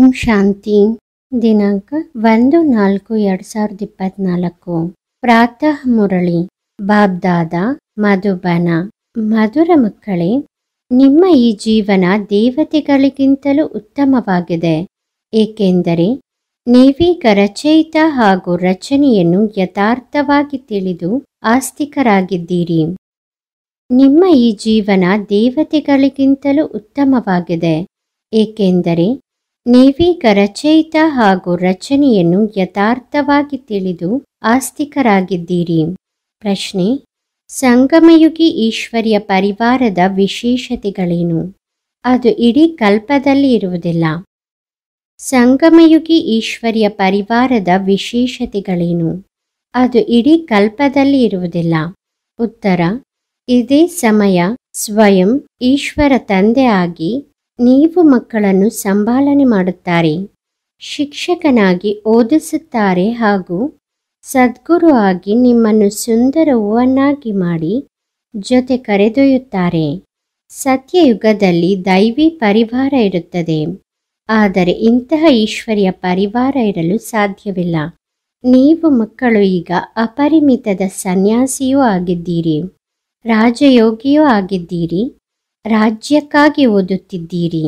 ಓಂ ಶಾಂತಿ ದಿನಾಂಕ ಒಂದು ನಾಲ್ಕು ಎರಡು ಸಾವಿರದ ಇಪ್ಪತ್ನಾಲ್ಕು ಪ್ರಾತಃ ಮುರಳಿ ಬಾಬ್ದಾದ ಮಧುಬನ ಮಧುರ ಮಕ್ಕಳೇ ನಿಮ್ಮ ಈ ಜೀವನ ದೇವತೆಗಳಿಗಿಂತಲೂ ಉತ್ತಮವಾಗಿದೆ ಏಕೆಂದರೆ ನೀವೀಗ ರಚಯಿತ ಹಾಗೂ ರಚನೆಯನ್ನು ಯಥಾರ್ಥವಾಗಿ ತಿಳಿದು ಆಸ್ತಿಕರಾಗಿದ್ದೀರಿ ನಿಮ್ಮ ಈ ಜೀವನ ದೇವತೆಗಳಿಗಿಂತಲೂ ಉತ್ತಮವಾಗಿದೆ ಏಕೆಂದರೆ ನೀವೀಗ ರಚಯಿತ ಹಾಗೂ ರಚನೆಯನ್ನು ಯಥಾರ್ಥವಾಗಿ ತಿಳಿದು ಆಸ್ತಿಕರಾಗಿದ್ದೀರಿ ಪ್ರಶ್ನೆ ಸಂಗಮಯುಗಿ ಈಶ್ವರ್ಯ ಪರಿವಾರದ ವಿಶೇಷತೆಗಳೇನು ಅದು ಇಡೀ ಕಲ್ಪದಲ್ಲಿ ಇರುವುದಿಲ್ಲ ಸಂಗಮಯುಗಿ ಈಶ್ವರ್ಯ ಪರಿವಾರದ ವಿಶೇಷತೆಗಳೇನು ಅದು ಇಡೀ ಕಲ್ಪದಲ್ಲಿ ಇರುವುದಿಲ್ಲ ಉತ್ತರ ಇದೇ ಸಮಯ ಸ್ವಯಂ ಈಶ್ವರ ತಂದೆ ಆಗಿ ನೀವು ಮಕ್ಕಳನ್ನು ಸಂಭಾಲನೆ ಮಾಡುತ್ತಾರೆ ಶಿಕ್ಷಕನಾಗಿ ಓದಿಸುತ್ತಾರೆ ಹಾಗೂ ಸದ್ಗುರು ಆಗಿ ನಿಮ್ಮನ್ನು ಸುಂದರ ಹೂವನ್ನಾಗಿ ಮಾಡಿ ಜೊತೆ ಕರೆದೊಯ್ಯುತ್ತಾರೆ ಸತ್ಯಯುಗದಲ್ಲಿ ದೈವಿ ಪರಿವಾರ ಇರುತ್ತದೆ ಆದರೆ ಇಂತಹ ಈಶ್ವರಿಯ ಪರಿವಾರ ಇರಲು ಸಾಧ್ಯವಿಲ್ಲ ನೀವು ಮಕ್ಕಳು ಈಗ ಅಪರಿಮಿತದ ಸನ್ಯಾಸಿಯೂ ಆಗಿದ್ದೀರಿ ರಾಜಯೋಗಿಯೂ ಆಗಿದ್ದೀರಿ ರಾಜ್ಯಕ್ಕಾಗಿ ಓದುತ್ತಿದ್ದೀರಿ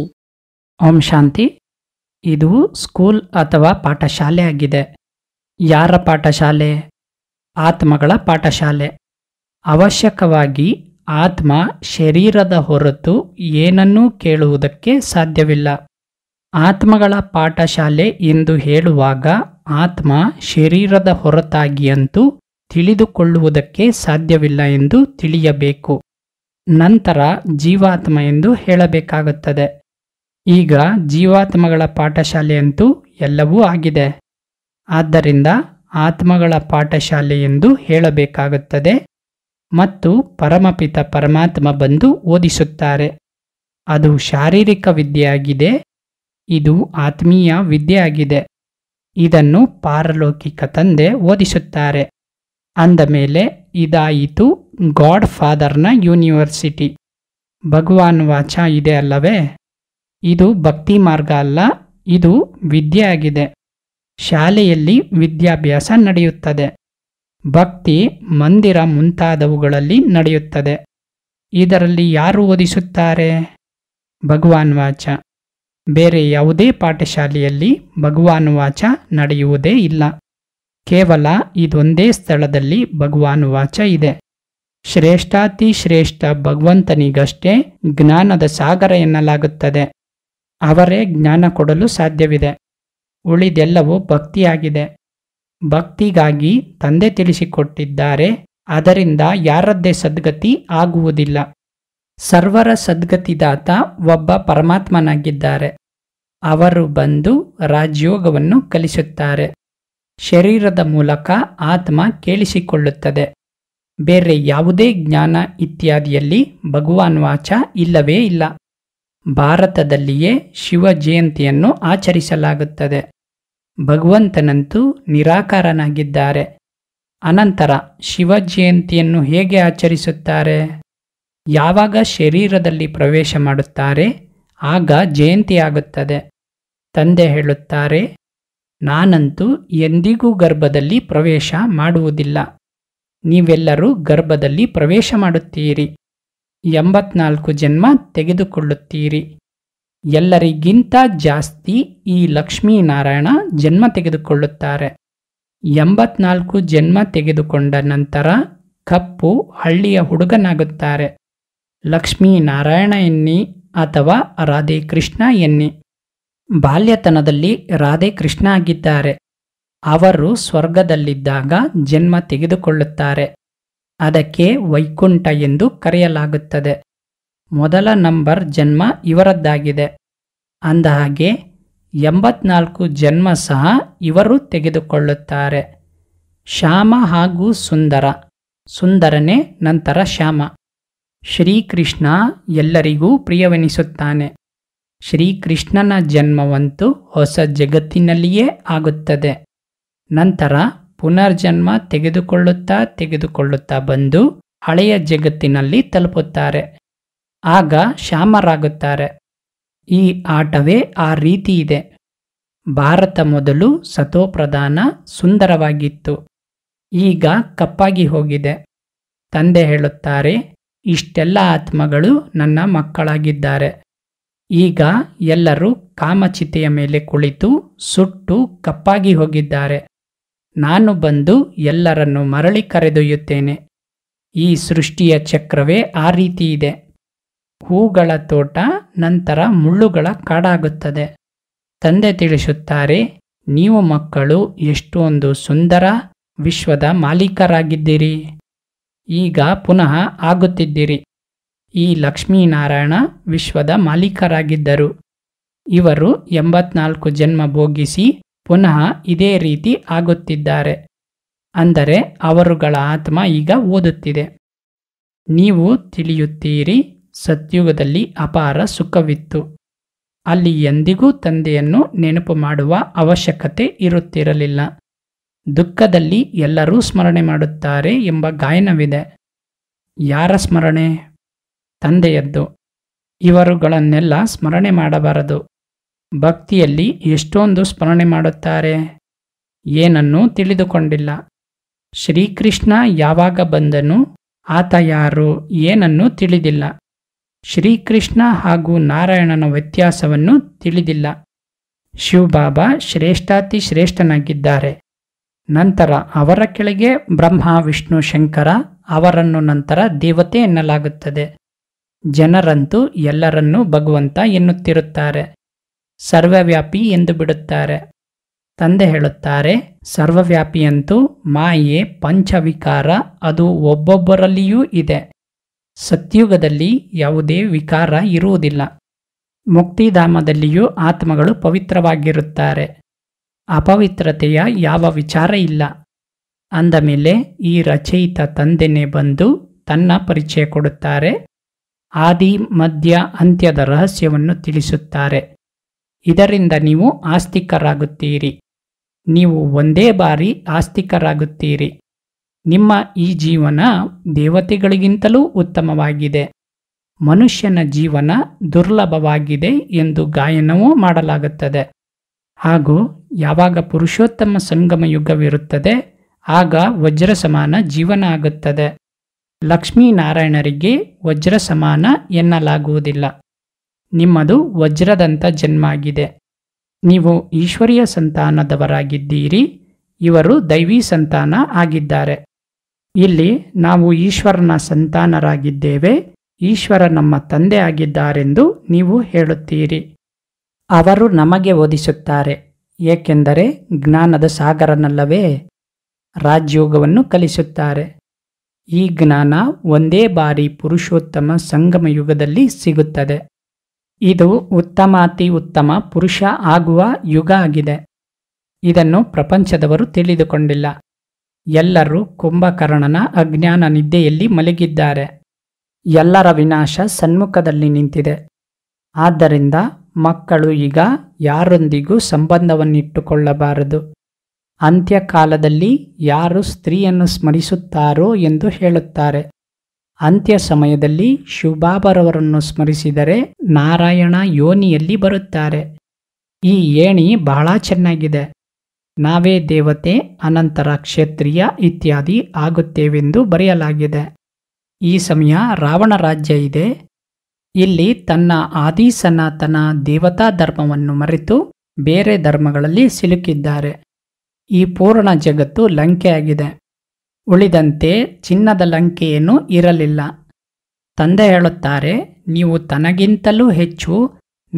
ಓಂ ಶಾಂತಿ ಇದು ಸ್ಕೂಲ್ ಅಥವಾ ಪಾಠಶಾಲೆ ಆಗಿದೆ ಯಾರ ಪಾಠಶಾಲೆ ಆತ್ಮಗಳ ಪಾಠಶಾಲೆ ಅವಶ್ಯಕವಾಗಿ ಆತ್ಮ ಶರೀರದ ಹೊರತು ಏನನ್ನೂ ಕೇಳುವುದಕ್ಕೆ ಸಾಧ್ಯವಿಲ್ಲ ಆತ್ಮಗಳ ಪಾಠಶಾಲೆ ಎಂದು ಹೇಳುವಾಗ ಆತ್ಮ ಶರೀರದ ಹೊರತಾಗಿಯಂತೂ ತಿಳಿದುಕೊಳ್ಳುವುದಕ್ಕೆ ಸಾಧ್ಯವಿಲ್ಲ ಎಂದು ತಿಳಿಯಬೇಕು ನಂತರ ಜೀವಾತ್ಮ ಎಂದು ಹೇಳಬೇಕಾಗುತ್ತದೆ ಈಗ ಜೀವಾತ್ಮಗಳ ಪಾಠಶಾಲೆಯಂತೂ ಎಲ್ಲವೂ ಆಗಿದೆ ಆದ್ದರಿಂದ ಆತ್ಮಗಳ ಪಾಠಶಾಲೆ ಎಂದು ಹೇಳಬೇಕಾಗುತ್ತದೆ ಮತ್ತು ಪರಮಪಿತ ಪರಮಾತ್ಮ ಬಂದು ಓದಿಸುತ್ತಾರೆ ಅದು ಶಾರೀರಿಕ ವಿದ್ಯೆಯಾಗಿದೆ ಇದು ಆತ್ಮೀಯ ವಿದ್ಯೆಯಾಗಿದೆ ಇದನ್ನು ಪಾರಲೌಕಿಕ ತಂದೆ ಓದಿಸುತ್ತಾರೆ ಅಂದ ಮೇಲೆ ಇದಾಯಿತು ಗಾಡ್ ಫಾದರ್ನ ಯೂನಿವರ್ಸಿಟಿ ಭಗವಾನ್ ವಾಚ ಇದೆ ಅಲ್ಲವೇ ಇದು ಭಕ್ತಿ ಮಾರ್ಗ ಅಲ್ಲ ಇದು ವಿದ್ಯೆ ಆಗಿದೆ ಶಾಲೆಯಲ್ಲಿ ವಿದ್ಯಾಭ್ಯಾಸ ನಡೆಯುತ್ತದೆ ಭಕ್ತಿ ಮಂದಿರ ಮುಂತಾದವುಗಳಲ್ಲಿ ನಡೆಯುತ್ತದೆ ಇದರಲ್ಲಿ ಯಾರು ಓದಿಸುತ್ತಾರೆ ಭಗವಾನ್ ವಾಚ ಬೇರೆ ಯಾವುದೇ ಪಾಠಶಾಲೆಯಲ್ಲಿ ಭಗವಾನ್ ವಾಚ ನಡೆಯುವುದೇ ಇಲ್ಲ ಕೇವಲ ಇದೊಂದೇ ಸ್ಥಳದಲ್ಲಿ ಭಗವಾನ್ ವಾಚ ಇದೆ ಶ್ರೇಷ್ಠಾತಿ ಶ್ರೇಷ್ಠ ಭಗವಂತನಿಗಷ್ಟೇ ಜ್ಞಾನದ ಸಾಗರ ಎನ್ನಲಾಗುತ್ತದೆ ಅವರೇ ಜ್ಞಾನ ಕೊಡಲು ಸಾಧ್ಯವಿದೆ ಉಳಿದೆಲ್ಲವೂ ಭಕ್ತಿಯಾಗಿದೆ ಭಕ್ತಿಗಾಗಿ ತಂದೆ ತಿಳಿಸಿಕೊಟ್ಟಿದ್ದಾರೆ ಅದರಿಂದ ಯಾರದ್ದೇ ಸದ್ಗತಿ ಆಗುವುದಿಲ್ಲ ಸರ್ವರ ಸದ್ಗತಿದಾತ ಒಬ್ಬ ಪರಮಾತ್ಮನಾಗಿದ್ದಾರೆ ಅವರು ಬಂದು ರಾಜ್ಯೋಗವನ್ನು ಕಲಿಸುತ್ತಾರೆ ಶರೀರದ ಮೂಲಕ ಆತ್ಮ ಕೇಳಿಸಿಕೊಳ್ಳುತ್ತದೆ ಬೇರೆ ಯಾವುದೇ ಜ್ಞಾನ ಇತ್ಯಾದಿಯಲ್ಲಿ ಭಗವಾನ್ ವಾಚ ಇಲ್ಲವೇ ಇಲ್ಲ ಭಾರತದಲ್ಲಿಯೇ ಶಿವ ಜಯಂತಿಯನ್ನು ಆಚರಿಸಲಾಗುತ್ತದೆ ಭಗವಂತನಂತೂ ನಿರಾಕಾರನಾಗಿದ್ದಾರೆ ಅನಂತರ ಶಿವ ಜಯಂತಿಯನ್ನು ಹೇಗೆ ಆಚರಿಸುತ್ತಾರೆ ಯಾವಾಗ ಶರೀರದಲ್ಲಿ ಪ್ರವೇಶ ಮಾಡುತ್ತಾರೆ ಆಗ ಜಯಂತಿಯಾಗುತ್ತದೆ ತಂದೆ ಹೇಳುತ್ತಾರೆ ನಾನಂತೂ ಎಂದಿಗೂ ಗರ್ಭದಲ್ಲಿ ಪ್ರವೇಶ ಮಾಡುವುದಿಲ್ಲ ನೀವೆಲ್ಲರೂ ಗರ್ಭದಲ್ಲಿ ಪ್ರವೇಶ ಮಾಡುತ್ತೀರಿ ಎಂಬತ್ನಾಲ್ಕು ಜನ್ಮ ತೆಗೆದುಕೊಳ್ಳುತ್ತೀರಿ ಎಲ್ಲರಿಗಿಂತ ಜಾಸ್ತಿ ಈ ಲಕ್ಷ್ಮೀನಾರಾಯಣ ಜನ್ಮ ತೆಗೆದುಕೊಳ್ಳುತ್ತಾರೆ ಎಂಬತ್ನಾಲ್ಕು ಜನ್ಮ ತೆಗೆದುಕೊಂಡ ನಂತರ ಕಪ್ಪು ಹಳ್ಳಿಯ ಹುಡುಗನಾಗುತ್ತಾರೆ ಲಕ್ಷ್ಮೀನಾರಾಯಣ ಎನ್ನಿ ಅಥವಾ ರಾಧೇಕೃಷ್ಣ ಎನ್ನಿ ಬಾಲ್ಯತನದಲ್ಲಿ ರಾಧೇಕೃಷ್ಣ ಆಗಿದ್ದಾರೆ ಅವರು ಸ್ವರ್ಗದಲ್ಲಿದ್ದಾಗ ಜನ್ಮ ತೆಗೆದುಕೊಳ್ಳುತ್ತಾರೆ ಅದಕ್ಕೆ ವೈಕುಂಠ ಎಂದು ಕರೆಯಲಾಗುತ್ತದೆ ಮೊದಲ ನಂಬರ್ ಜನ್ಮ ಇವರದ್ದಾಗಿದೆ ಅಂದಹಾಗೆ ಎಂಬತ್ನಾಲ್ಕು ಜನ್ಮ ಸಹ ಇವರು ತೆಗೆದುಕೊಳ್ಳುತ್ತಾರೆ ಶ್ಯಾಮ ಹಾಗೂ ಸುಂದರ ಸುಂದರನೇ ನಂತರ ಶ್ಯಾಮ ಶ್ರೀಕೃಷ್ಣ ಎಲ್ಲರಿಗೂ ಪ್ರಿಯವೆನಿಸುತ್ತಾನೆ ಶ್ರೀಕೃಷ್ಣನ ಜನ್ಮವಂತೂ ಹೊಸ ಜಗತ್ತಿನಲ್ಲಿಯೇ ಆಗುತ್ತದೆ ನಂತರ ಪುನರ್ಜನ್ಮ ತೆಗೆದುಕೊಳ್ಳುತ್ತಾ ತೆಗೆದುಕೊಳ್ಳುತ್ತಾ ಬಂದು ಹಳೆಯ ಜಗತ್ತಿನಲ್ಲಿ ತಲುಪುತ್ತಾರೆ ಆಗ ಶ್ಯಾಮರಾಗುತ್ತಾರೆ ಈ ಆಟವೇ ಆ ರೀತಿ ಇದೆ ಭಾರತ ಮೊದಲು ಸತೋಪ್ರಧಾನ ಸುಂದರವಾಗಿತ್ತು ಈಗ ಕಪ್ಪಾಗಿ ಹೋಗಿದೆ ತಂದೆ ಹೇಳುತ್ತಾರೆ ಇಷ್ಟೆಲ್ಲ ಆತ್ಮಗಳು ನನ್ನ ಮಕ್ಕಳಾಗಿದ್ದಾರೆ ಈಗ ಎಲ್ಲರೂ ಕಾಮಚಿತೆಯ ಮೇಲೆ ಕುಳಿತು ಸುಟ್ಟು ಕಪ್ಪಾಗಿ ಹೋಗಿದ್ದಾರೆ ನಾನು ಬಂದು ಎಲ್ಲರನ್ನು ಮರಳಿ ಕರೆದೊಯ್ಯುತ್ತೇನೆ ಈ ಸೃಷ್ಟಿಯ ಚಕ್ರವೇ ಆ ರೀತಿ ಇದೆ ಹೂಗಳ ತೋಟ ನಂತರ ಮುಳ್ಳುಗಳ ಕಾಡಾಗುತ್ತದೆ ತಂದೆ ತಿಳಿಸುತ್ತಾರೆ ನೀವು ಮಕ್ಕಳು ಎಷ್ಟೊಂದು ಸುಂದರ ವಿಶ್ವದ ಮಾಲೀಕರಾಗಿದ್ದೀರಿ ಈಗ ಪುನಃ ಆಗುತ್ತಿದ್ದೀರಿ ಈ ಲಕ್ಷ್ಮೀನಾರಾಯಣ ವಿಶ್ವದ ಮಾಲೀಕರಾಗಿದ್ದರು ಇವರು ಎಂಬತ್ನಾಲ್ಕು ಜನ್ಮ ಭೋಗಿಸಿ ಪುನಃ ಇದೇ ರೀತಿ ಆಗುತ್ತಿದ್ದಾರೆ ಅಂದರೆ ಅವರುಗಳ ಆತ್ಮ ಈಗ ಓದುತ್ತಿದೆ ನೀವು ತಿಳಿಯುತ್ತೀರಿ ಸತ್ಯುಗದಲ್ಲಿ ಅಪಾರ ಸುಖವಿತ್ತು ಅಲ್ಲಿ ಎಂದಿಗೂ ತಂದೆಯನ್ನು ನೆನಪು ಮಾಡುವ ಅವಶ್ಯಕತೆ ಇರುತ್ತಿರಲಿಲ್ಲ ದುಃಖದಲ್ಲಿ ಎಲ್ಲರೂ ಸ್ಮರಣೆ ಮಾಡುತ್ತಾರೆ ಎಂಬ ಗಾಯನವಿದೆ ಯಾರ ಸ್ಮರಣೆ ತಂದೆಯದ್ದು ಇವರುಗಳನ್ನೆಲ್ಲ ಸ್ಮರಣೆ ಮಾಡಬಾರದು ಭಕ್ತಿಯಲ್ಲಿ ಎಷ್ಟೊಂದು ಸ್ಮರಣೆ ಮಾಡುತ್ತಾರೆ ಏನನ್ನೂ ತಿಳಿದುಕೊಂಡಿಲ್ಲ ಶ್ರೀಕೃಷ್ಣ ಯಾವಾಗ ಬಂದನು ಆತ ಯಾರು ಏನನ್ನೂ ತಿಳಿದಿಲ್ಲ ಶ್ರೀಕೃಷ್ಣ ಹಾಗೂ ನಾರಾಯಣನ ವ್ಯತ್ಯಾಸವನ್ನು ತಿಳಿದಿಲ್ಲ ಶಿವಬಾಬಾ ಶ್ರೇಷ್ಠಾತಿ ಶ್ರೇಷ್ಠನಾಗಿದ್ದಾರೆ ನಂತರ ಅವರ ಕೆಳಗೆ ಬ್ರಹ್ಮ ವಿಷ್ಣು ಶಂಕರ ಅವರನ್ನು ನಂತರ ದೇವತೆ ಎನ್ನಲಾಗುತ್ತದೆ ಜನರಂತೂ ಎಲ್ಲರನ್ನೂ ಭಗವಂತ ಎನ್ನುತ್ತಿರುತ್ತಾರೆ ಸರ್ವವ್ಯಾಪಿ ಎಂದು ಬಿಡುತ್ತಾರೆ ತಂದೆ ಹೇಳುತ್ತಾರೆ ಸರ್ವವ್ಯಾಪಿಯಂತೂ ಮಾಯೆ ಪಂಚವಿಕಾರ ಅದು ಒಬ್ಬೊಬ್ಬರಲ್ಲಿಯೂ ಇದೆ ಸತ್ಯುಗದಲ್ಲಿ ಯಾವುದೇ ವಿಕಾರ ಇರುವುದಿಲ್ಲ ಮುಕ್ತಿಧಾಮದಲ್ಲಿಯೂ ಆತ್ಮಗಳು ಪವಿತ್ರವಾಗಿರುತ್ತಾರೆ ಅಪವಿತ್ರತೆಯ ಯಾವ ವಿಚಾರ ಇಲ್ಲ ಅಂದ ಮೇಲೆ ಈ ರಚಯಿತ ತಂದೆನೇ ಬಂದು ತನ್ನ ಪರಿಚಯ ಕೊಡುತ್ತಾರೆ ಆದಿ ಮಧ್ಯ ಅಂತ್ಯದ ರಹಸ್ಯವನ್ನು ತಿಳಿಸುತ್ತಾರೆ ಇದರಿಂದ ನೀವು ಆಸ್ತಿಕರಾಗುತ್ತೀರಿ ನೀವು ಒಂದೇ ಬಾರಿ ಆಸ್ತಿಕರಾಗುತ್ತೀರಿ ನಿಮ್ಮ ಈ ಜೀವನ ದೇವತೆಗಳಿಗಿಂತಲೂ ಉತ್ತಮವಾಗಿದೆ ಮನುಷ್ಯನ ಜೀವನ ದುರ್ಲಭವಾಗಿದೆ ಎಂದು ಗಾಯನವೂ ಮಾಡಲಾಗುತ್ತದೆ ಹಾಗೂ ಯಾವಾಗ ಪುರುಷೋತ್ತಮ ಸಂಗಮ ಯುಗವಿರುತ್ತದೆ ಆಗ ವಜ್ರ ಸಮಾನ ಜೀವನ ಆಗುತ್ತದೆ ಲಕ್ಷ್ಮೀನಾರಾಯಣರಿಗೆ ವಜ್ರ ಸಮಾನ ಎನ್ನಲಾಗುವುದಿಲ್ಲ ನಿಮ್ಮದು ವಜ್ರದಂಥ ಜನ್ಮಾಗಿದೆ ನೀವು ಈಶ್ವರಿಯ ಸಂತಾನದವರಾಗಿದ್ದೀರಿ ಇವರು ದೈವಿ ಸಂತಾನ ಆಗಿದ್ದಾರೆ ಇಲ್ಲಿ ನಾವು ಈಶ್ವರನ ಸಂತಾನರಾಗಿದ್ದೇವೆ ಈಶ್ವರ ನಮ್ಮ ತಂದೆ ಆಗಿದ್ದಾರೆಂದು ನೀವು ಹೇಳುತ್ತೀರಿ ಅವರು ನಮಗೆ ಓದಿಸುತ್ತಾರೆ ಏಕೆಂದರೆ ಜ್ಞಾನದ ಸಾಗರನಲ್ಲವೇ ರಾಜ್ಯೋಗವನ್ನು ಕಲಿಸುತ್ತಾರೆ ಈ ಜ್ಞಾನ ಒಂದೇ ಬಾರಿ ಪುರುಷೋತ್ತಮ ಸಂಗಮ ಯುಗದಲ್ಲಿ ಸಿಗುತ್ತದೆ ಇದು ಉತ್ತಮಾತಿ ಉತ್ತಮ ಪುರುಷ ಆಗುವ ಯುಗ ಆಗಿದೆ ಇದನ್ನು ಪ್ರಪಂಚದವರು ತಿಳಿದುಕೊಂಡಿಲ್ಲ ಎಲ್ಲರೂ ಕುಂಭಕರ್ಣನ ಅಜ್ಞಾನ ನಿದ್ದೆಯಲ್ಲಿ ಮಲಗಿದ್ದಾರೆ ಎಲ್ಲರ ವಿನಾಶ ಸನ್ಮುಖದಲ್ಲಿ ನಿಂತಿದೆ ಆದ್ದರಿಂದ ಮಕ್ಕಳು ಈಗ ಯಾರೊಂದಿಗೂ ಸಂಬಂಧವನ್ನಿಟ್ಟುಕೊಳ್ಳಬಾರದು ಅಂತ್ಯಕಾಲದಲ್ಲಿ ಯಾರು ಸ್ತ್ರೀಯನ್ನು ಸ್ಮರಿಸುತ್ತಾರೋ ಎಂದು ಹೇಳುತ್ತಾರೆ ಅಂತ್ಯ ಸಮಯದಲ್ಲಿ ಶಿವಬಾಬರವರನ್ನು ಸ್ಮರಿಸಿದರೆ ನಾರಾಯಣ ಯೋನಿಯಲ್ಲಿ ಬರುತ್ತಾರೆ ಈ ಏಣಿ ಬಹಳ ಚೆನ್ನಾಗಿದೆ ನಾವೇ ದೇವತೆ ಅನಂತರ ಕ್ಷತ್ರಿಯ ಇತ್ಯಾದಿ ಆಗುತ್ತೇವೆಂದು ಬರೆಯಲಾಗಿದೆ ಈ ಸಮಯ ರಾವಣ ರಾಜ್ಯ ಇದೆ ಇಲ್ಲಿ ತನ್ನ ಆದಿ ಸನಾತನ ದೇವತಾ ಧರ್ಮವನ್ನು ಮರೆತು ಬೇರೆ ಧರ್ಮಗಳಲ್ಲಿ ಸಿಲುಕಿದ್ದಾರೆ ಈ ಪೂರ್ಣ ಜಗತ್ತು ಲಂಕೆಯಾಗಿದೆ ಉಳಿದಂತೆ ಚಿನ್ನದ ಲಂಕೆಯನ್ನು ಇರಲಿಲ್ಲ ತಂದೆ ಹೇಳುತ್ತಾರೆ ನೀವು ತನಗಿಂತಲೂ ಹೆಚ್ಚು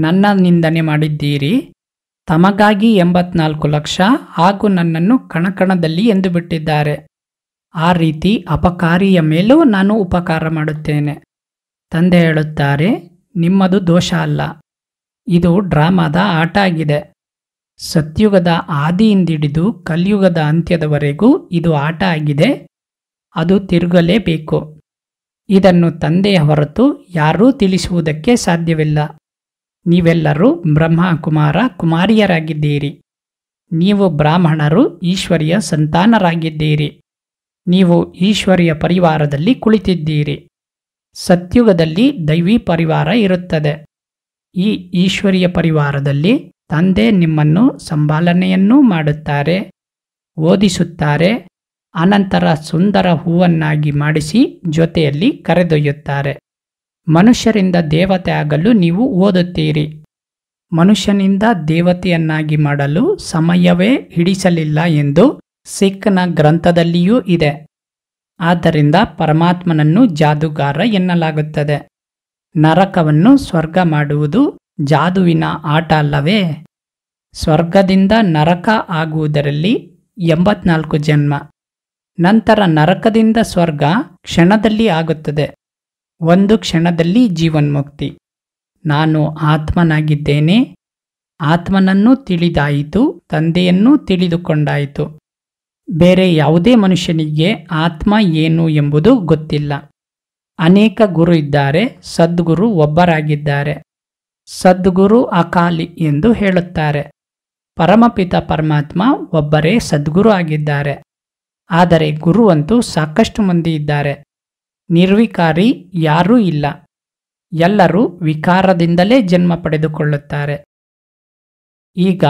ನನ್ನ ನಿಂದನೆ ಮಾಡಿದ್ದೀರಿ ತಮಗಾಗಿ ಎಂಬತ್ನಾಲ್ಕು ಲಕ್ಷ ಹಾಗೂ ನನ್ನನ್ನು ಕಣಕಣದಲ್ಲಿ ಎಂದು ಬಿಟ್ಟಿದ್ದಾರೆ ಆ ರೀತಿ ಅಪಕಾರಿಯ ಮೇಲೂ ನಾನು ಉಪಕಾರ ಮಾಡುತ್ತೇನೆ ತಂದೆ ಹೇಳುತ್ತಾರೆ ನಿಮ್ಮದು ದೋಷ ಅಲ್ಲ ಇದು ಡ್ರಾಮಾದ ಆಟ ಆಗಿದೆ ಸತ್ಯುಗದ ಆದಿಯಿಂದಿಡಿದು ಕಲಿಯುಗದ ಅಂತ್ಯದವರೆಗೂ ಇದು ಆಟ ಆಗಿದೆ ಅದು ತಿರುಗಲೇಬೇಕು ಇದನ್ನು ತಂದೆಯ ಹೊರತು ಯಾರೂ ತಿಳಿಸುವುದಕ್ಕೆ ಸಾಧ್ಯವಿಲ್ಲ ನೀವೆಲ್ಲರೂ ಬ್ರಹ್ಮ ಕುಮಾರ ಕುಮಾರಿಯರಾಗಿದ್ದೀರಿ ನೀವು ಬ್ರಾಹ್ಮಣರು ಈಶ್ವರಿಯ ಸಂತಾನರಾಗಿದ್ದೀರಿ ನೀವು ಈಶ್ವರಿಯ ಪರಿವಾರದಲ್ಲಿ ಕುಳಿತಿದ್ದೀರಿ ಸತ್ಯುಗದಲ್ಲಿ ದೈವಿ ಪರಿವಾರ ಇರುತ್ತದೆ ಈ ಈಶ್ವರಿಯ ಪರಿವಾರದಲ್ಲಿ ತಂದೆ ನಿಮ್ಮನ್ನು ಸಂಭಾಲನೆಯನ್ನೂ ಮಾಡುತ್ತಾರೆ ಓದಿಸುತ್ತಾರೆ ಅನಂತರ ಸುಂದರ ಹೂವನ್ನಾಗಿ ಮಾಡಿಸಿ ಜೊತೆಯಲ್ಲಿ ಕರೆದೊಯ್ಯುತ್ತಾರೆ ಮನುಷ್ಯರಿಂದ ದೇವತೆ ಆಗಲು ನೀವು ಓದುತ್ತೀರಿ ಮನುಷ್ಯನಿಂದ ದೇವತೆಯನ್ನಾಗಿ ಮಾಡಲು ಸಮಯವೇ ಹಿಡಿಸಲಿಲ್ಲ ಎಂದು ಸಿಖ್ನ ಗ್ರಂಥದಲ್ಲಿಯೂ ಇದೆ ಆದ್ದರಿಂದ ಪರಮಾತ್ಮನನ್ನು ಜಾದುಗಾರ ಎನ್ನಲಾಗುತ್ತದೆ ನರಕವನ್ನು ಸ್ವರ್ಗ ಮಾಡುವುದು ಜಾದುವಿನ ಆಟ ಅಲ್ಲವೇ ಸ್ವರ್ಗದಿಂದ ನರಕ ಆಗುವುದರಲ್ಲಿ ಎಂಬತ್ನಾಲ್ಕು ಜನ್ಮ ನಂತರ ನರಕದಿಂದ ಸ್ವರ್ಗ ಕ್ಷಣದಲ್ಲಿ ಆಗುತ್ತದೆ ಒಂದು ಕ್ಷಣದಲ್ಲಿ ಜೀವನ್ಮುಕ್ತಿ ನಾನು ಆತ್ಮನಾಗಿದ್ದೇನೆ ಆತ್ಮನನ್ನು ತಿಳಿದಾಯಿತು ತಂದೆಯನ್ನು ತಿಳಿದುಕೊಂಡಾಯಿತು ಬೇರೆ ಯಾವುದೇ ಮನುಷ್ಯನಿಗೆ ಆತ್ಮ ಏನು ಎಂಬುದು ಗೊತ್ತಿಲ್ಲ ಅನೇಕ ಗುರು ಇದ್ದಾರೆ ಸದ್ಗುರು ಒಬ್ಬರಾಗಿದ್ದಾರೆ ಸದ್ಗುರು ಅಕಾಲಿ ಎಂದು ಹೇಳುತ್ತಾರೆ ಪರಮಪಿತ ಪರಮಾತ್ಮ ಒಬ್ಬರೇ ಸದ್ಗುರು ಆಗಿದ್ದಾರೆ ಆದರೆ ಗುರುವಂತೂ ಸಾಕಷ್ಟು ಮಂದಿ ಇದ್ದಾರೆ ನಿರ್ವಿಕಾರಿ ಯಾರೂ ಇಲ್ಲ ಎಲ್ಲರೂ ವಿಕಾರದಿಂದಲೇ ಜನ್ಮ ಪಡೆದುಕೊಳ್ಳುತ್ತಾರೆ ಈಗ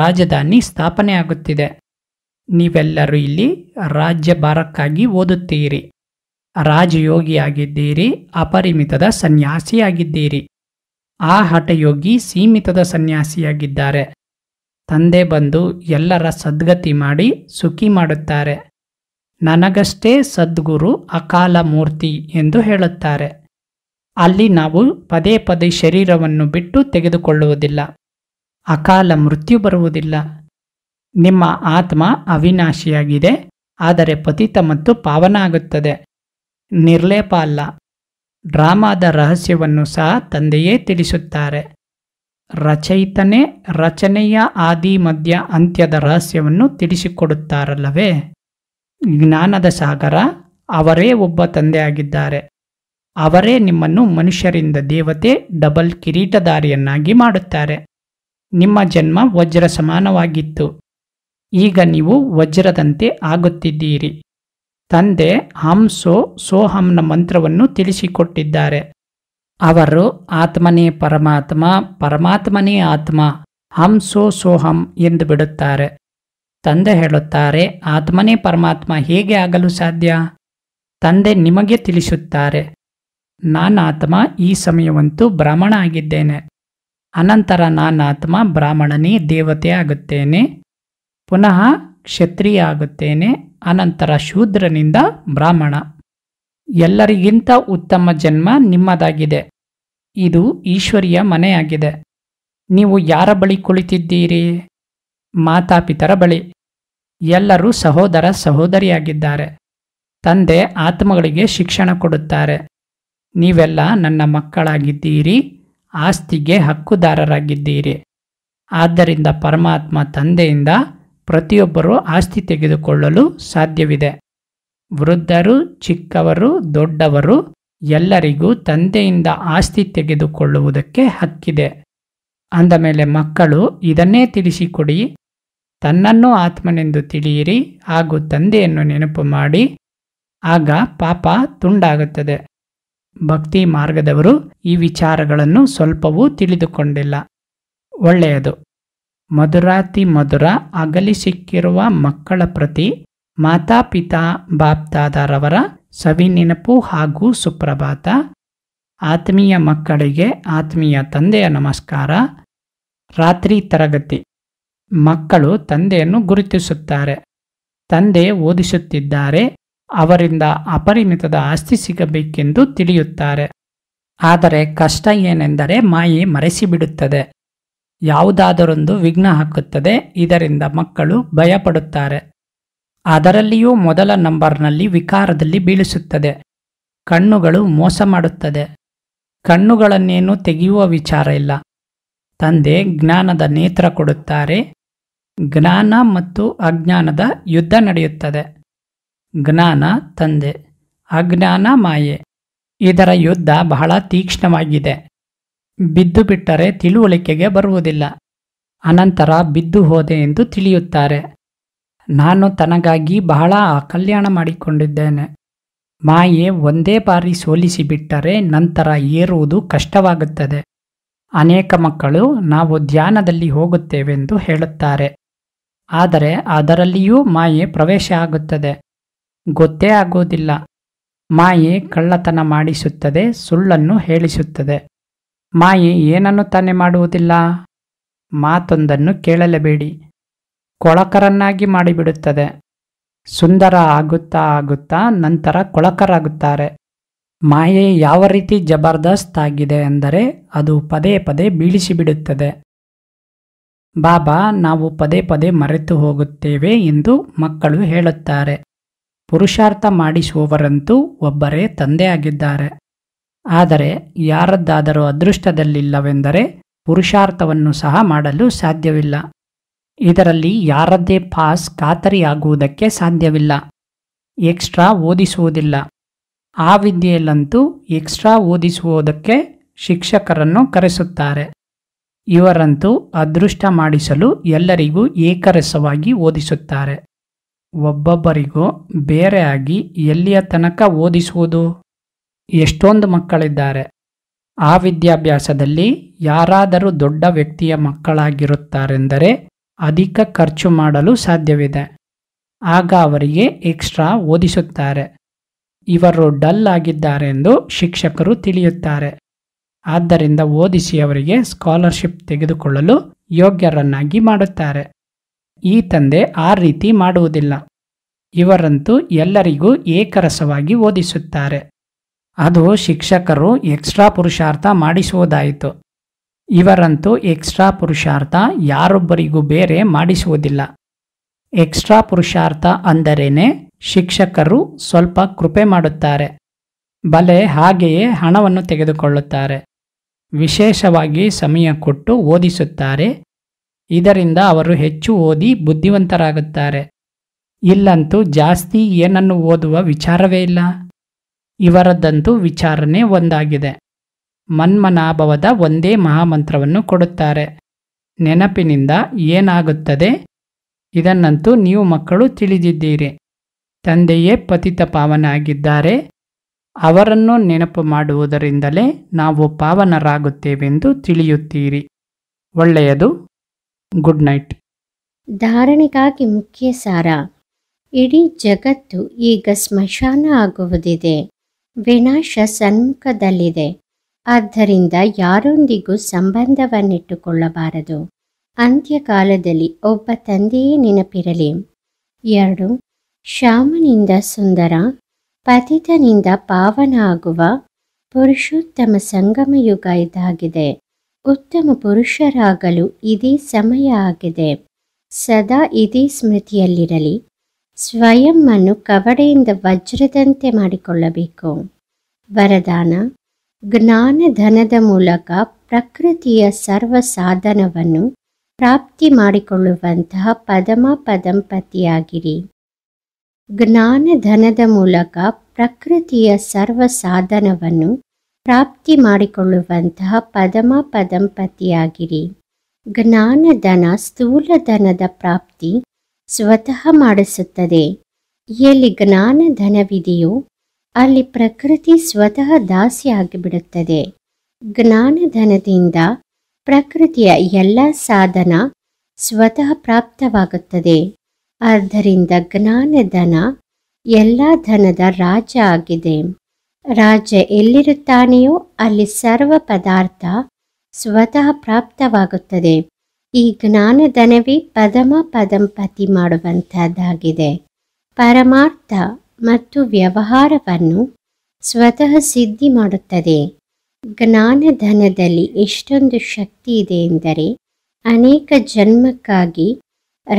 ರಾಜಧಾನಿ ಸ್ಥಾಪನೆಯಾಗುತ್ತಿದೆ ನೀವೆಲ್ಲರೂ ಇಲ್ಲಿ ರಾಜ್ಯಭಾರಕ್ಕಾಗಿ ಓದುತ್ತೀರಿ ರಾಜಯೋಗಿಯಾಗಿದ್ದೀರಿ ಅಪರಿಮಿತದ ಸನ್ಯಾಸಿಯಾಗಿದ್ದೀರಿ ಆ ಹಠಯೋಗಿ ಸೀಮಿತದ ಸನ್ಯಾಸಿಯಾಗಿದ್ದಾರೆ ತಂದೆ ಬಂದು ಎಲ್ಲರ ಸದ್ಗತಿ ಮಾಡಿ ಸುಖಿ ಮಾಡುತ್ತಾರೆ ನನಗಷ್ಟೇ ಸದ್ಗುರು ಅಕಾಲ ಮೂರ್ತಿ ಎಂದು ಹೇಳುತ್ತಾರೆ ಅಲ್ಲಿ ನಾವು ಪದೇ ಪದೇ ಶರೀರವನ್ನು ಬಿಟ್ಟು ತೆಗೆದುಕೊಳ್ಳುವುದಿಲ್ಲ ಅಕಾಲ ಮೃತ್ಯು ಬರುವುದಿಲ್ಲ ನಿಮ್ಮ ಆತ್ಮ ಅವಿನಾಶಿಯಾಗಿದೆ ಆದರೆ ಪತಿತ ಮತ್ತು ಪಾವನ ಆಗುತ್ತದೆ ನಿರ್ಲೇಪ ಅಲ್ಲ ಡ್ರಾಮಾದ ರಹಸ್ಯವನ್ನು ಸಹ ತಂದೆಯೇ ತಿಳಿಸುತ್ತಾರೆ ರಚಯಿತನೇ ರಚನೆಯ ಆದಿ ಮಧ್ಯ ಅಂತ್ಯದ ರಹಸ್ಯವನ್ನು ತಿಳಿಸಿಕೊಡುತ್ತಾರಲ್ಲವೇ ಜ್ಞಾನದ ಸಾಗರ ಅವರೇ ಒಬ್ಬ ತಂದೆಯಾಗಿದ್ದಾರೆ ಅವರೇ ನಿಮ್ಮನ್ನು ಮನುಷ್ಯರಿಂದ ದೇವತೆ ಡಬಲ್ ಕಿರೀಟಧಾರಿಯನ್ನಾಗಿ ಮಾಡುತ್ತಾರೆ ನಿಮ್ಮ ಜನ್ಮ ವಜ್ರ ಸಮಾನವಾಗಿತ್ತು ಈಗ ನೀವು ವಜ್ರದಂತೆ ಆಗುತ್ತಿದ್ದೀರಿ ತಂದೆ ಹಂಸೋ ಸೋಹಂನ ಮಂತ್ರವನ್ನು ತಿಳಿಸಿಕೊಟ್ಟಿದ್ದಾರೆ ಅವರು ಆತ್ಮನೇ ಪರಮಾತ್ಮ ಪರಮಾತ್ಮನೇ ಆತ್ಮ ಹಂಸೋ ಸೋಹಂ ಎಂದು ಬಿಡುತ್ತಾರೆ ತಂದೆ ಹೇಳುತ್ತಾರೆ ಆತ್ಮನೇ ಪರಮಾತ್ಮ ಹೇಗೆ ಆಗಲು ಸಾಧ್ಯ ತಂದೆ ನಿಮಗೆ ತಿಳಿಸುತ್ತಾರೆ ನಾನಾತ್ಮ ಈ ಸಮಯವಂತೂ ಬ್ರಾಹ್ಮಣ ಆಗಿದ್ದೇನೆ ಅನಂತರ ನಾನಾತ್ಮ ಬ್ರಾಹ್ಮಣನೇ ದೇವತೆ ಆಗುತ್ತೇನೆ ಪುನಃ ಕ್ಷತ್ರಿಯ ಆಗುತ್ತೇನೆ ಅನಂತರ ಶೂದ್ರನಿಂದ ಬ್ರಾಹ್ಮಣ ಎಲ್ಲರಿಗಿಂತ ಉತ್ತಮ ಜನ್ಮ ನಿಮ್ಮದಾಗಿದೆ ಇದು ಈಶ್ವರಿಯ ಮನೆಯಾಗಿದೆ ನೀವು ಯಾರ ಬಳಿ ಕುಳಿತಿದ್ದೀರಿ ಮಾತಾಪಿತರ ಬಳಿ ಎಲ್ಲರೂ ಸಹೋದರ ಸಹೋದರಿಯಾಗಿದ್ದಾರೆ ತಂದೆ ಆತ್ಮಗಳಿಗೆ ಶಿಕ್ಷಣ ಕೊಡುತ್ತಾರೆ ನೀವೆಲ್ಲ ನನ್ನ ಮಕ್ಕಳಾಗಿದ್ದೀರಿ ಆಸ್ತಿಗೆ ಹಕ್ಕುದಾರರಾಗಿದ್ದೀರಿ ಆದ್ದರಿಂದ ಪರಮಾತ್ಮ ತಂದೆಯಿಂದ ಪ್ರತಿಯೊಬ್ಬರೂ ಆಸ್ತಿ ತೆಗೆದುಕೊಳ್ಳಲು ಸಾಧ್ಯವಿದೆ ವೃದ್ಧರು ಚಿಕ್ಕವರು ದೊಡ್ಡವರು ಎಲ್ಲರಿಗೂ ತಂದೆಯಿಂದ ಆಸ್ತಿ ತೆಗೆದುಕೊಳ್ಳುವುದಕ್ಕೆ ಹಕ್ಕಿದೆ ಅಂದ ಮೇಲೆ ಮಕ್ಕಳು ಇದನ್ನೇ ತಿಳಿಸಿಕೊಡಿ ತನ್ನನ್ನು ಆತ್ಮನೆಂದು ತಿಳಿಯಿರಿ ಹಾಗೂ ತಂದೆಯನ್ನು ನೆನಪು ಮಾಡಿ ಆಗ ಪಾಪ ತುಂಡಾಗುತ್ತದೆ ಭಕ್ತಿ ಮಾರ್ಗದವರು ಈ ವಿಚಾರಗಳನ್ನು ಸ್ವಲ್ಪವೂ ತಿಳಿದುಕೊಂಡಿಲ್ಲ ಒಳ್ಳೆಯದು ಮಧುರಾತಿ ಮಧುರ ಅಗಲಿ ಸಿಕ್ಕಿರುವ ಮಕ್ಕಳ ಪ್ರತಿ ಮಾತಾಪಿತಾ ಬಾಪ್ತಾದರವರ ಸವಿನೆನಪು ಹಾಗೂ ಸುಪ್ರಭಾತ ಆತ್ಮೀಯ ಮಕ್ಕಳಿಗೆ ಆತ್ಮೀಯ ತಂದೆಯ ನಮಸ್ಕಾರ ರಾತ್ರಿ ತರಗತಿ ಮಕ್ಕಳು ತಂದೆಯನ್ನು ಗುರುತಿಸುತ್ತಾರೆ ತಂದೆ ಓದಿಸುತ್ತಿದ್ದಾರೆ ಅವರಿಂದ ಅಪರಿಮಿತದ ಆಸ್ತಿ ಸಿಗಬೇಕೆಂದು ತಿಳಿಯುತ್ತಾರೆ ಆದರೆ ಕಷ್ಟ ಏನೆಂದರೆ ಮಾಯಿ ಮರೆಸಿಬಿಡುತ್ತದೆ ಯಾವುದಾದರೊಂದು ವಿಘ್ನ ಹಾಕುತ್ತದೆ ಇದರಿಂದ ಮಕ್ಕಳು ಭಯಪಡುತ್ತಾರೆ ಅದರಲ್ಲಿಯೂ ಮೊದಲ ನಂಬರ್ನಲ್ಲಿ ವಿಕಾರದಲ್ಲಿ ಬೀಳಿಸುತ್ತದೆ ಕಣ್ಣುಗಳು ಮೋಸ ಮಾಡುತ್ತದೆ ಕಣ್ಣುಗಳನ್ನೇನು ತೆಗೆಯುವ ವಿಚಾರ ಇಲ್ಲ ತಂದೆ ಜ್ಞಾನದ ನೇತ್ರ ಕೊಡುತ್ತಾರೆ ಜ್ಞಾನ ಮತ್ತು ಅಜ್ಞಾನದ ಯುದ್ಧ ನಡೆಯುತ್ತದೆ ಜ್ಞಾನ ತಂದೆ ಅಜ್ಞಾನ ಮಾಯೆ ಇದರ ಯುದ್ಧ ಬಹಳ ತೀಕ್ಷ್ಣವಾಗಿದೆ ಬಿದ್ದು ಬಿಟ್ಟರೆ ತಿಳುವಳಿಕೆಗೆ ಬರುವುದಿಲ್ಲ ಅನಂತರ ಬಿದ್ದು ಹೋದೆ ಎಂದು ತಿಳಿಯುತ್ತಾರೆ ನಾನು ತನಗಾಗಿ ಬಹಳ ಕಲ್ಯಾಣ ಮಾಡಿಕೊಂಡಿದ್ದೇನೆ ಮಾಯೆ ಒಂದೇ ಬಾರಿ ಸೋಲಿಸಿಬಿಟ್ಟರೆ ನಂತರ ಏರುವುದು ಕಷ್ಟವಾಗುತ್ತದೆ ಅನೇಕ ಮಕ್ಕಳು ನಾವು ಧ್ಯಾನದಲ್ಲಿ ಹೋಗುತ್ತೇವೆಂದು ಹೇಳುತ್ತಾರೆ ಆದರೆ ಅದರಲ್ಲಿಯೂ ಮಾಯೆ ಪ್ರವೇಶ ಆಗುತ್ತದೆ ಗೊತ್ತೇ ಆಗುವುದಿಲ್ಲ ಮಾಯೆ ಕಳ್ಳತನ ಮಾಡಿಸುತ್ತದೆ ಸುಳ್ಳನ್ನು ಹೇಳಿಸುತ್ತದೆ ಮಾಯೆ ಏನನ್ನು ತಾನೇ ಮಾಡುವುದಿಲ್ಲ ಮಾತೊಂದನ್ನು ಕೇಳಲೇಬೇಡಿ ಕೊಳಕರನ್ನಾಗಿ ಮಾಡಿಬಿಡುತ್ತದೆ ಸುಂದರ ಆಗುತ್ತಾ ಆಗುತ್ತಾ ನಂತರ ಕೊಳಕರಾಗುತ್ತಾರೆ ಮಾಯೆ ಯಾವ ರೀತಿ ಜಬರ್ದಸ್ತ್ ಆಗಿದೆ ಅಂದರೆ ಅದು ಪದೇ ಪದೇ ಬೀಳಿಸಿಬಿಡುತ್ತದೆ ಬಾಬಾ ನಾವು ಪದೇ ಪದೇ ಮರೆತು ಹೋಗುತ್ತೇವೆ ಎಂದು ಮಕ್ಕಳು ಹೇಳುತ್ತಾರೆ ಪುರುಷಾರ್ಥ ಮಾಡಿಸುವವರಂತೂ ಒಬ್ಬರೇ ತಂದೆಯಾಗಿದ್ದಾರೆ ಆದರೆ ಯಾರದ್ದಾದರೂ ಅದೃಷ್ಟದಲ್ಲಿಲ್ಲವೆಂದರೆ ಪುರುಷಾರ್ಥವನ್ನು ಸಹ ಮಾಡಲು ಸಾಧ್ಯವಿಲ್ಲ ಇದರಲ್ಲಿ ಯಾರದ್ದೇ ಪಾಸ್ ಖಾತರಿಯಾಗುವುದಕ್ಕೆ ಸಾಧ್ಯವಿಲ್ಲ ಎಕ್ಸ್ಟ್ರಾ ಓದಿಸುವುದಿಲ್ಲ ಆ ವಿದ್ಯೆಯಲ್ಲಂತೂ ಎಕ್ಸ್ಟ್ರಾ ಓದಿಸುವುದಕ್ಕೆ ಶಿಕ್ಷಕರನ್ನು ಕರೆಸುತ್ತಾರೆ ಇವರಂತೂ ಅದೃಷ್ಟ ಮಾಡಿಸಲು ಎಲ್ಲರಿಗೂ ಏಕರಸವಾಗಿ ಓದಿಸುತ್ತಾರೆ ಒಬ್ಬೊಬ್ಬರಿಗೂ ಬೇರೆಯಾಗಿ ಎಲ್ಲಿಯ ತನಕ ಓದಿಸುವುದು ಎಷ್ಟೊಂದು ಮಕ್ಕಳಿದ್ದಾರೆ ಆ ವಿದ್ಯಾಭ್ಯಾಸದಲ್ಲಿ ಯಾರಾದರೂ ದೊಡ್ಡ ವ್ಯಕ್ತಿಯ ಮಕ್ಕಳಾಗಿರುತ್ತಾರೆಂದರೆ ಅಧಿಕ ಖರ್ಚು ಮಾಡಲು ಸಾಧ್ಯವಿದೆ ಆಗ ಅವರಿಗೆ ಎಕ್ಸ್ಟ್ರಾ ಓದಿಸುತ್ತಾರೆ ಇವರು ಡಲ್ ಆಗಿದ್ದಾರೆಂದು ಶಿಕ್ಷಕರು ತಿಳಿಯುತ್ತಾರೆ ಆದ್ದರಿಂದ ಓದಿಸಿ ಅವರಿಗೆ ಸ್ಕಾಲರ್ಶಿಪ್ ತೆಗೆದುಕೊಳ್ಳಲು ಯೋಗ್ಯರನ್ನಾಗಿ ಮಾಡುತ್ತಾರೆ ಈ ತಂದೆ ಆ ರೀತಿ ಮಾಡುವುದಿಲ್ಲ ಇವರಂತೂ ಎಲ್ಲರಿಗೂ ಏಕರಸವಾಗಿ ಓದಿಸುತ್ತಾರೆ ಅದು ಶಿಕ್ಷಕರು ಎಕ್ಸ್ಟ್ರಾ ಪುರುಷಾರ್ಥ ಮಾಡಿಸುವುದಾಯಿತು ಇವರಂತೂ ಎಕ್ಸ್ಟ್ರಾ ಪುರುಷಾರ್ಥ ಯಾರೊಬ್ಬರಿಗೂ ಬೇರೆ ಮಾಡಿಸುವುದಿಲ್ಲ ಎಕ್ಸ್ಟ್ರಾ ಪುರುಷಾರ್ಥ ಅಂದರೇನೆ ಶಿಕ್ಷಕರು ಸ್ವಲ್ಪ ಕೃಪೆ ಮಾಡುತ್ತಾರೆ ಬಲೆ ಹಾಗೆಯೇ ಹಣವನ್ನು ತೆಗೆದುಕೊಳ್ಳುತ್ತಾರೆ ವಿಶೇಷವಾಗಿ ಸಮಯ ಕೊಟ್ಟು ಓದಿಸುತ್ತಾರೆ ಇದರಿಂದ ಅವರು ಹೆಚ್ಚು ಓದಿ ಬುದ್ಧಿವಂತರಾಗುತ್ತಾರೆ ಇಲ್ಲಂತೂ ಜಾಸ್ತಿ ಏನನ್ನು ಓದುವ ವಿಚಾರವೇ ಇಲ್ಲ ಇವರದ್ದಂತೂ ವಿಚಾರಣೆ ಒಂದಾಗಿದೆ ಮನ್ಮನಾಭವದ ಒಂದೇ ಮಹಾಮಂತ್ರವನ್ನು ಕೊಡುತ್ತಾರೆ ನೆನಪಿನಿಂದ ಏನಾಗುತ್ತದೆ ಇದನ್ನಂತೂ ನೀವು ಮಕ್ಕಳು ತಿಳಿದಿದ್ದೀರಿ ತಂದೆಯೇ ಪತಿತ ಪಾವನಾಗಿದ್ದಾರೆ ಅವರನ್ನು ನೆನಪು ಮಾಡುವುದರಿಂದಲೇ ನಾವು ಪಾವನರಾಗುತ್ತೇವೆಂದು ತಿಳಿಯುತ್ತೀರಿ ಒಳ್ಳೆಯದು ಗುಡ್ ನೈಟ್ ಧಾರಣೆಗಾಗಿ ಮುಖ್ಯ ಸಾರ ಇಡೀ ಜಗತ್ತು ಈಗ ಸ್ಮಶಾನ ಆಗುವುದಿದೆ ವಿನಾಶ ಸನ್ಮುಖದಲ್ಲಿದೆ ಆದ್ದರಿಂದ ಯಾರೊಂದಿಗೂ ಸಂಬಂಧವನ್ನಿಟ್ಟುಕೊಳ್ಳಬಾರದು ಅಂತ್ಯಕಾಲದಲ್ಲಿ ಒಬ್ಬ ತಂದೆಯೇ ನೆನಪಿರಲಿ ಎರಡು ಶ್ಯಾಮನಿಂದ ಸುಂದರ ಪತಿತನಿಂದ ಪಾವನ ಆಗುವ ಪುರುಷೋತ್ತಮ ಸಂಗಮ ಯುಗ ಇದಾಗಿದೆ ಉತ್ತಮ ಪುರುಷರಾಗಲು ಇದೇ ಸಮಯ ಆಗಿದೆ ಸದಾ ಇದೇ ಸ್ಮೃತಿಯಲ್ಲಿರಲಿ ಸ್ವಯಂನ್ನು ಕವಡೆಯಿಂದ ವಜ್ರದಂತೆ ಮಾಡಿಕೊಳ್ಳಬೇಕು ವರದಾನ ಜ್ಞಾನಧನದ ಮೂಲಕ ಪ್ರಕೃತಿಯ ಸರ್ವ ಸಾಧನವನ್ನು ಪ್ರಾಪ್ತಿ ಮಾಡಿಕೊಳ್ಳುವಂತಹ ಪದಮ ಪದಂಪತಿಯಾಗಿರಿ ಜ್ಞಾನಧನದ ಮೂಲಕ ಪ್ರಕೃತಿಯ ಸರ್ವ ಸಾಧನವನ್ನು ಪ್ರಾಪ್ತಿ ಮಾಡಿಕೊಳ್ಳುವಂತಹ ಪದಮ ಪದಂಪತಿಯಾಗಿರಿ ಜ್ಞಾನಧನ ಸ್ಥೂಲಧನದ ಪ್ರಾಪ್ತಿ ಸ್ವತಃ ಮಾಡಿಸುತ್ತದೆ ಎಲ್ಲಿ ಜ್ಞಾನ ಧನವಿದೆಯೋ ಅಲ್ಲಿ ಪ್ರಕೃತಿ ಸ್ವತಃ ದಾಸಿಯಾಗಿಬಿಡುತ್ತದೆ ಜ್ಞಾನಧನದಿಂದ ಪ್ರಕೃತಿಯ ಎಲ್ಲ ಸಾಧನ ಸ್ವತಃ ಪ್ರಾಪ್ತವಾಗುತ್ತದೆ ಆದ್ದರಿಂದ ಜ್ಞಾನಧನ ಎಲ್ಲ ಧನದ ರಾಜ ಆಗಿದೆ ರಾಜ ಎಲ್ಲಿರುತ್ತಾನೆಯೋ ಅಲ್ಲಿ ಸರ್ವ ಪದಾರ್ಥ ಸ್ವತಃ ಪ್ರಾಪ್ತವಾಗುತ್ತದೆ ಈ ಜ್ಞಾನಧನವೇ ಪದಮ ಪತಿ ಮಾಡುವಂಥದ್ದಾಗಿದೆ ಪರಮಾರ್ಥ ಮತ್ತು ವ್ಯವಹಾರವನ್ನು ಸ್ವತಃ ಸಿದ್ಧಿ ಮಾಡುತ್ತದೆ ಜ್ಞಾನಧನದಲ್ಲಿ ಎಷ್ಟೊಂದು ಶಕ್ತಿ ಇದೆ ಎಂದರೆ ಅನೇಕ ಜನ್ಮಕ್ಕಾಗಿ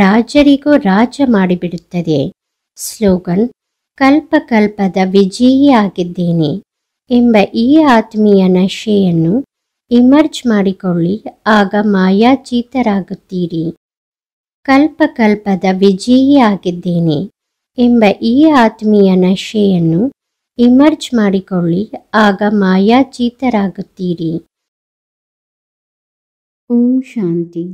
ರಾಜರಿಗೂ ರಾಜ ಮಾಡಿಬಿಡುತ್ತದೆ ಸ್ಲೋಗನ್ ಕಲ್ಪಕಲ್ಪದ ವಿಜಯಿ ಆಗಿದ್ದೇನೆ ಎಂಬ ಈ ಆತ್ಮೀಯ ನಶೆಯನ್ನು ಇಮರ್ಜ್ ಮಾಡಿಕೊಳ್ಳಿ ಆಗ ಮಾಯಾಚೀತರಾಗುತ್ತೀರಿ ಕಲ್ಪ ಕಲ್ಪದ ವಿಜಯಿಯಾಗಿದ್ದೇನೆ ಎಂಬ ಈ ಆತ್ಮೀಯ ನಶೆಯನ್ನು ಇಮರ್ಜ್ ಮಾಡಿಕೊಳ್ಳಿ ಆಗ ಮಾಯಾಚೀತರಾಗುತ್ತೀರಿ ಓಂ ಶಾಂತಿ